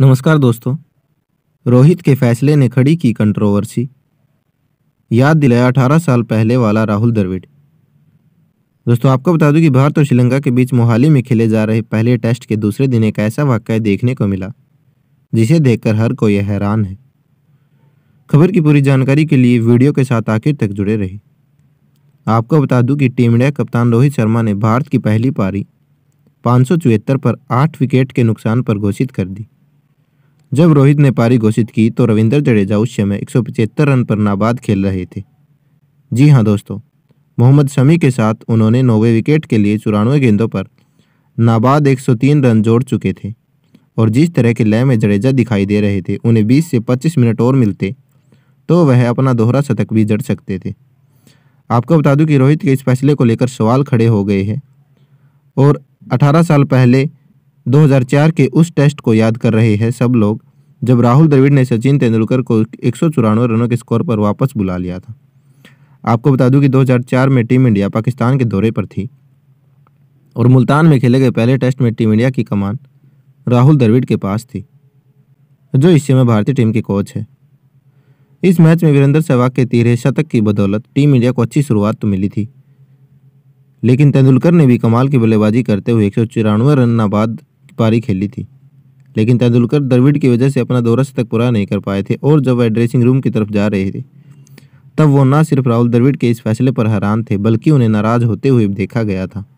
नमस्कार दोस्तों रोहित के फैसले ने खड़ी की कंट्रोवर्सी याद दिलाया अठारह साल पहले वाला राहुल द्रविड़ दोस्तों आपको बता दूं कि भारत और श्रीलंका के बीच मोहाली में खेले जा रहे पहले टेस्ट के दूसरे दिन एक ऐसा वाक्य देखने को मिला जिसे देखकर हर कोई हैरान है खबर की पूरी जानकारी के लिए वीडियो के साथ आखिर तक जुड़े रहे आपको बता दूं कि टीम इंडिया कप्तान रोहित शर्मा ने भारत की पहली पारी पाँच पर आठ विकेट के नुकसान पर घोषित कर दी जब रोहित ने पारी घोषित की तो रविंदर जडेजा उस समय एक रन पर नाबाद खेल रहे थे जी हाँ दोस्तों मोहम्मद शमी के साथ उन्होंने नौवे विकेट के लिए चौरानवे गेंदों पर नाबाद 103 रन जोड़ चुके थे और जिस तरह के लय में जडेजा दिखाई दे रहे थे उन्हें 20 से 25 मिनट और मिलते तो वह अपना दोहरा शतक भी जड़ सकते थे आपको बता दूं कि रोहित के इस फैसले को लेकर सवाल खड़े हो गए हैं और 18 साल पहले 2004 के उस टेस्ट को याद कर रहे हैं सब लोग जब राहुल द्रविड़ ने सचिन तेंदुलकर को एक रनों के स्कोर पर वापस बुला लिया था आपको बता दूं कि 2004 में टीम इंडिया पाकिस्तान के दौरे पर थी और मुल्तान में खेले गए पहले टेस्ट में टीम इंडिया की कमान राहुल द्रविड़ के पास थी जो इस समय भारतीय टीम के कोच है इस मैच में वीरेंद्र सहवाग के तीरहे शतक की बदौलत टीम इंडिया को अच्छी शुरुआत तो मिली थी लेकिन तेंदुलकर ने भी कमाल की बल्लेबाजी करते हुए एक रन नाबाद पारी खेली थी लेकिन तेंदुलकर द्रविड़ की वजह से अपना दौरा तक पूरा नहीं कर पाए थे और जब वह ड्रेसिंग रूम की तरफ जा रहे थे तब वो न सिर्फ राहुल द्रविड़ के इस फैसले पर हैरान थे बल्कि उन्हें नाराज होते हुए देखा गया था